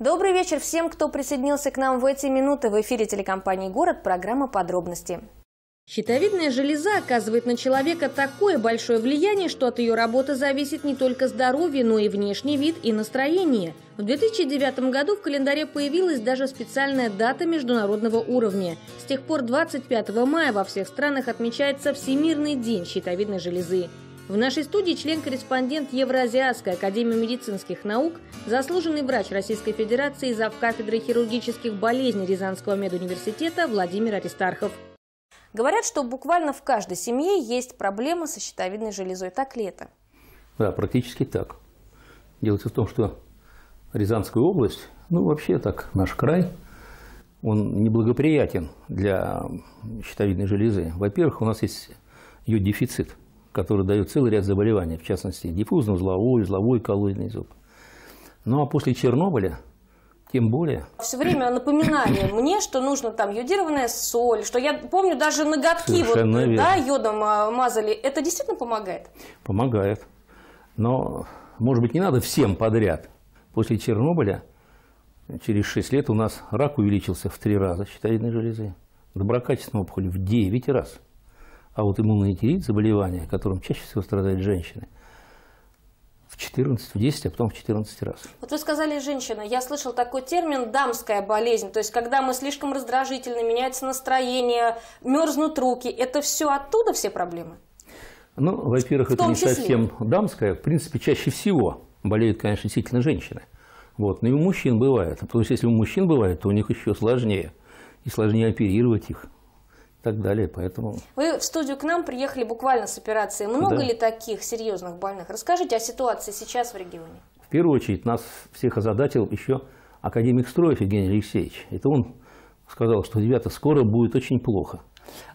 Добрый вечер всем, кто присоединился к нам в эти минуты. В эфире телекомпании «Город» программа «Подробности». Щитовидная железа оказывает на человека такое большое влияние, что от ее работы зависит не только здоровье, но и внешний вид и настроение. В 2009 году в календаре появилась даже специальная дата международного уровня. С тех пор 25 мая во всех странах отмечается Всемирный день щитовидной железы. В нашей студии член-корреспондент Евразиатской академии медицинских наук, заслуженный врач Российской Федерации, зав. кафедры хирургических болезней Рязанского медуниверситета Владимир Аристархов. Говорят, что буквально в каждой семье есть проблема со щитовидной железой. Так ли это? Да, практически так. Дело в том, что Рязанская область, ну вообще так, наш край, он неблагоприятен для щитовидной железы. Во-первых, у нас есть ее дефицит – который дает целый ряд заболеваний, в частности, диффузно-узловой, зловой коллоидный зуб. Ну а после Чернобыля тем более. Все время напоминание мне, что нужно там йодированная соль, что я помню даже ноготки Совершенно вот, верно. да, йодом а, мазали. Это действительно помогает? Помогает. Но, может быть, не надо всем подряд. После Чернобыля через 6 лет у нас рак увеличился в 3 раза щитовидной железы. Доброкачественный опухоль в 9 раз а вот иммунный тирит – заболевание, которым чаще всего страдают женщины – в 14, в 10, а потом в 14 раз. Вот вы сказали «женщина». Я слышал такой термин «дамская болезнь». То есть, когда мы слишком раздражительны, меняется настроение, мерзнут руки. Это все оттуда все проблемы? Ну, во-первых, это не числе. совсем дамская. В принципе, чаще всего болеют, конечно, действительно женщины. Вот. Но и у мужчин бывает. Потому что если у мужчин бывает, то у них еще сложнее. И сложнее оперировать их так далее. Поэтому... Вы в студию к нам приехали буквально с операцией. Много да. ли таких серьезных больных? Расскажите о ситуации сейчас в регионе. В первую очередь нас всех озадачил еще академик Строев Евгений Алексеевич. Это он сказал, что, ребята, скоро будет очень плохо.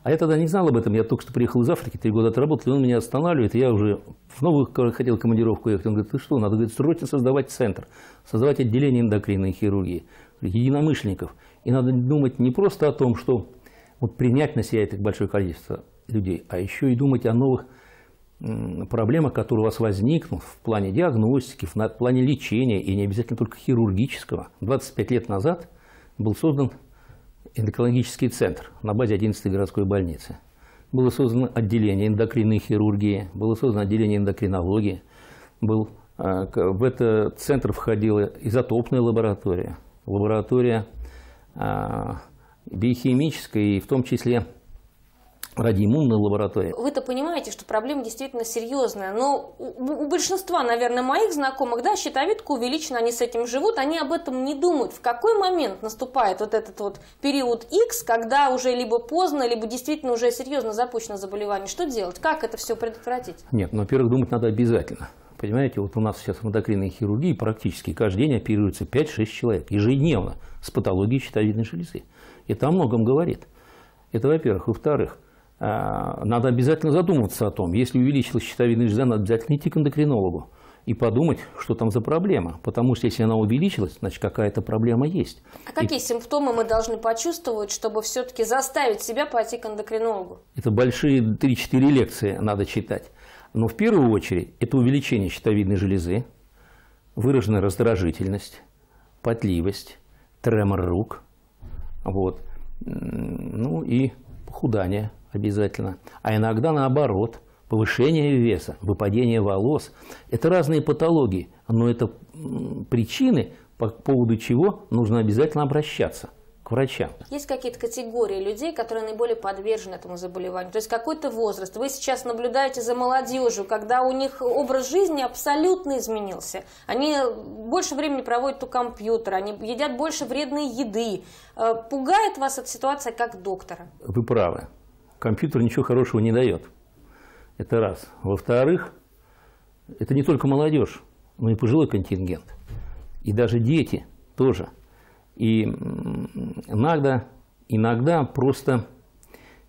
А я тогда не знал об этом, я только что приехал из Африки, три года отработал, и он меня останавливает, я уже в новую хотел командировку ехать. Он говорит, ты что, надо говорит, срочно создавать центр, создавать отделение эндокринной хирургии, единомышленников. И надо думать не просто о том, что вот принять на себя это большое количество людей, а еще и думать о новых проблемах, которые у вас возникнут в плане диагностики, в плане лечения, и не обязательно только хирургического. 25 лет назад был создан эндокринологический центр на базе 11-й городской больницы. Было создано отделение эндокринной хирургии, было создано отделение эндокринологии. Был, а, в этот центр входила изотопная лаборатория, лаборатория а, биохимической, и в том числе ради иммунной лаборатории. Вы-то понимаете, что проблема действительно серьезная, но у, большинства, наверное, моих знакомых, да, щитовидка увеличена, они с этим живут, они об этом не думают. В какой момент наступает вот этот вот период X, когда уже либо поздно, либо действительно уже серьезно запущено заболевание? Что делать? Как это все предотвратить? Нет, ну, во-первых, думать надо обязательно. Понимаете, вот у нас сейчас в эндокринной хирургии практически каждый день оперируется 5-6 человек ежедневно с патологией щитовидной железы. Это о многом говорит. Это во-первых. Во-вторых, а, надо обязательно задуматься о том, если увеличилась щитовидная железа, надо обязательно идти к эндокринологу и подумать, что там за проблема. Потому что если она увеличилась, значит, какая-то проблема есть. А какие и... симптомы мы должны почувствовать, чтобы все-таки заставить себя пойти к эндокринологу? Это большие 3-4 лекции надо читать. Но в первую очередь это увеличение щитовидной железы, выраженная раздражительность, потливость, тремор рук – вот. Ну и похудание обязательно. А иногда наоборот, повышение веса, выпадение волос. Это разные патологии, но это причины, по поводу чего нужно обязательно обращаться к врачам. Есть какие-то категории людей, которые наиболее подвержены этому заболеванию? То есть какой-то возраст. Вы сейчас наблюдаете за молодежью, когда у них образ жизни абсолютно изменился. Они больше времени проводят у компьютера, они едят больше вредной еды. Э, пугает вас эта ситуация как доктора? Вы правы. Компьютер ничего хорошего не дает. Это раз. Во-вторых, это не только молодежь, но и пожилой контингент. И даже дети тоже – и иногда, иногда просто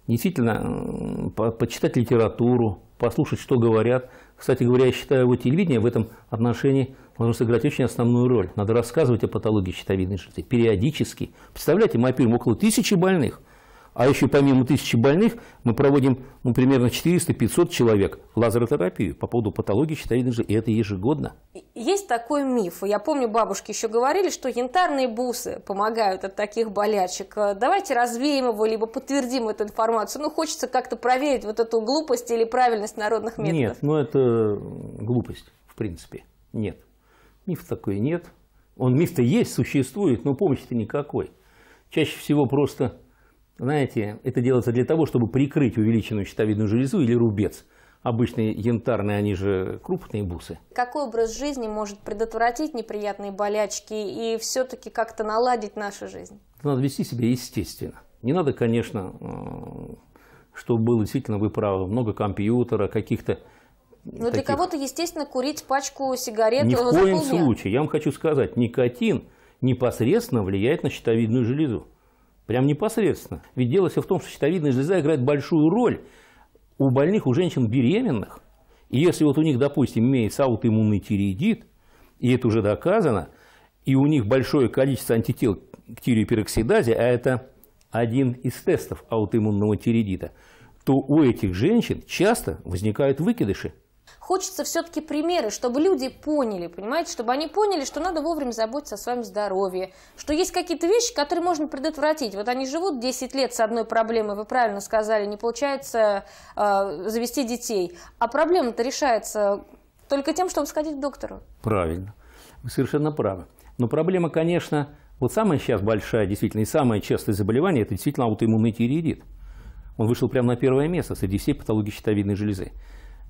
действительно э, почитать литературу, послушать, что говорят. Кстати говоря, я считаю, вот телевидение в этом отношении должно сыграть очень основную роль. Надо рассказывать о патологии щитовидной железы периодически. Представляете, мы оперируем около тысячи больных – а еще помимо тысячи больных мы проводим ну, примерно 400-500 человек лазеротерапию. По поводу патологии щитовидной железы, и это ежегодно. Есть такой миф. Я помню, бабушки еще говорили, что янтарные бусы помогают от таких болячек. Давайте развеем его, либо подтвердим эту информацию. Ну, хочется как-то проверить вот эту глупость или правильность народных методов. Нет, ну это глупость, в принципе. Нет. Миф такой нет. Он миф-то есть, существует, но помощи-то никакой. Чаще всего просто знаете, это делается для того, чтобы прикрыть увеличенную щитовидную железу или рубец. Обычные янтарные, они же крупные бусы. Какой образ жизни может предотвратить неприятные болячки и все-таки как-то наладить нашу жизнь? Надо вести себя естественно. Не надо, конечно, э, чтобы было действительно, вы правы, много компьютера, каких-то э, но для кого-то, естественно, курить пачку сигарет Ни в коем случае. Я вам хочу сказать, никотин непосредственно влияет на щитовидную железу. Прям непосредственно. Ведь дело все в том, что щитовидная железа играет большую роль у больных, у женщин беременных. И если вот у них, допустим, имеется аутоиммунный тиреидит, и это уже доказано, и у них большое количество антител к тиреопероксидазе, а это один из тестов аутоиммунного тиреидита, то у этих женщин часто возникают выкидыши хочется все-таки примеры, чтобы люди поняли, понимаете, чтобы они поняли, что надо вовремя заботиться о своем здоровье, что есть какие-то вещи, которые можно предотвратить. Вот они живут 10 лет с одной проблемой, вы правильно сказали, не получается э, завести детей, а проблема-то решается только тем, чтобы сходить к доктору. Правильно, вы совершенно правы. Но проблема, конечно, вот самая сейчас большая, действительно, и самое частое заболевание – это действительно аутоиммунный тиреидит. Он вышел прямо на первое место среди всей патологии щитовидной железы.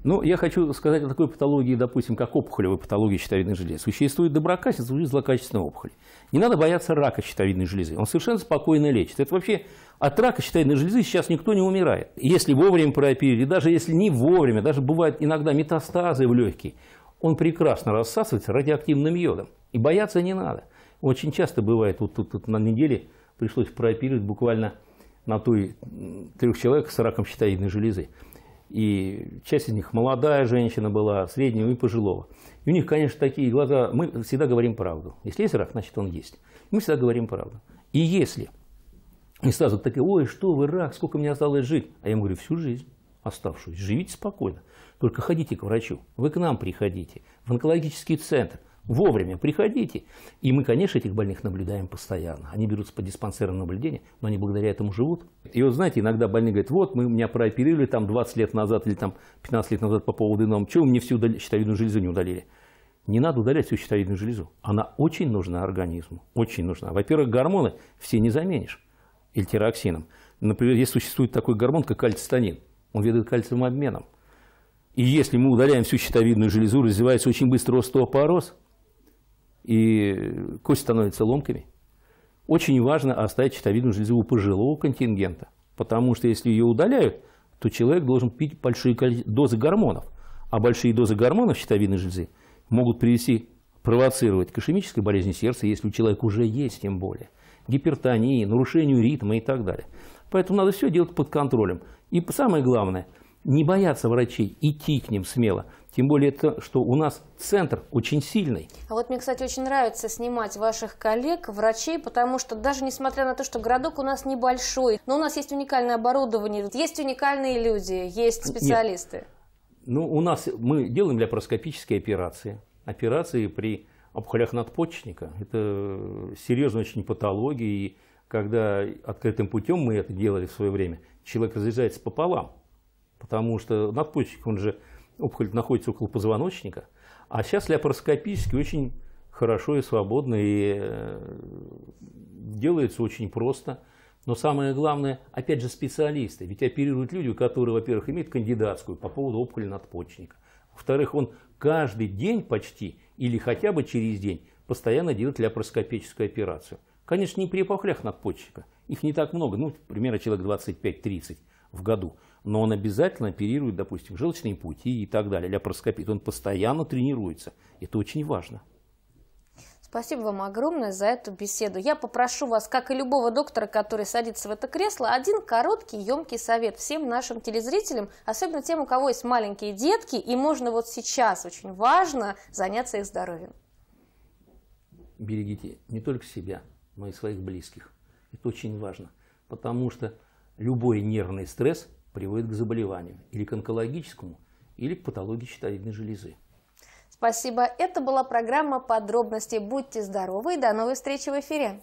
Ну, я хочу сказать о такой патологии, допустим, как опухолевая патология щитовидной железы. Существует доброкачественная, существует злокачественная опухоль. Не надо бояться рака щитовидной железы. Он совершенно спокойно лечит. Это вообще от рака щитовидной железы сейчас никто не умирает. Если вовремя прооперировали, даже если не вовремя, даже бывают иногда метастазы в легкие, он прекрасно рассасывается радиоактивным йодом. И бояться не надо. Очень часто бывает, вот тут, тут на неделе пришлось прооперировать буквально на той трех человек с раком щитовидной железы. И часть из них молодая женщина была, среднего и пожилого. И у них, конечно, такие глаза. Мы всегда говорим правду. Если есть рак, значит, он есть. Мы всегда говорим правду. И если и сразу такие, ой, что вы, рак, сколько мне осталось жить? А я им говорю, всю жизнь оставшуюся, живите спокойно. Только ходите к врачу, вы к нам приходите, в онкологический центр. Вовремя приходите. И мы, конечно, этих больных наблюдаем постоянно. Они берутся по диспансерам наблюдения, но они благодаря этому живут. И вот, знаете, иногда больные говорят, вот, мы меня прооперировали там 20 лет назад или там 15 лет назад по поводу иного. Чего мне всю щитовидную железу не удалили? Не надо удалять всю щитовидную железу. Она очень нужна организму. Очень нужна. Во-первых, гормоны все не заменишь эльтироксином. Например, есть существует такой гормон, как кальцитонин. Он ведет кальциевым обменом. И если мы удаляем всю щитовидную железу, развивается очень быстро остеопороз – и кость становится ломками. Очень важно оставить щитовидную железу у пожилого контингента, потому что если ее удаляют, то человек должен пить большие дозы гормонов, а большие дозы гормонов щитовидной железы могут привести, провоцировать к ишемической болезни сердца, если у человека уже есть тем более, гипертонии, нарушению ритма и так далее. Поэтому надо все делать под контролем. И самое главное, не бояться врачей, идти к ним смело – тем более, это, что у нас центр очень сильный. А вот мне, кстати, очень нравится снимать ваших коллег, врачей, потому что даже несмотря на то, что городок у нас небольшой, но у нас есть уникальное оборудование, есть уникальные люди, есть специалисты. Нет. Ну, у нас мы делаем лапароскопические операции. Операции при опухолях надпочечника. Это серьезная очень патология. И когда открытым путем мы это делали в свое время, человек разъезжается пополам. Потому что надпочечник, он же опухоль находится около позвоночника, а сейчас ляпароскопически очень хорошо и свободно, и э, делается очень просто. Но самое главное, опять же, специалисты. Ведь оперируют люди, которые, во-первых, имеют кандидатскую по поводу опухоли надпочечника. Во-вторых, он каждый день почти или хотя бы через день постоянно делает ляпароскопическую операцию. Конечно, не при опухолях надпочечника. Их не так много, ну, примерно человек 25-30 в году. Но он обязательно оперирует, допустим, желчные пути и так далее, ляпароскопит. Он постоянно тренируется. Это очень важно. Спасибо вам огромное за эту беседу. Я попрошу вас, как и любого доктора, который садится в это кресло, один короткий, емкий совет всем нашим телезрителям, особенно тем, у кого есть маленькие детки, и можно вот сейчас, очень важно, заняться их здоровьем. Берегите не только себя, но и своих близких. Это очень важно, потому что Любой нервный стресс приводит к заболеванию или к онкологическому, или к патологии щитовидной железы. Спасибо. Это была программа «Подробности». Будьте здоровы и до новой встречи в эфире.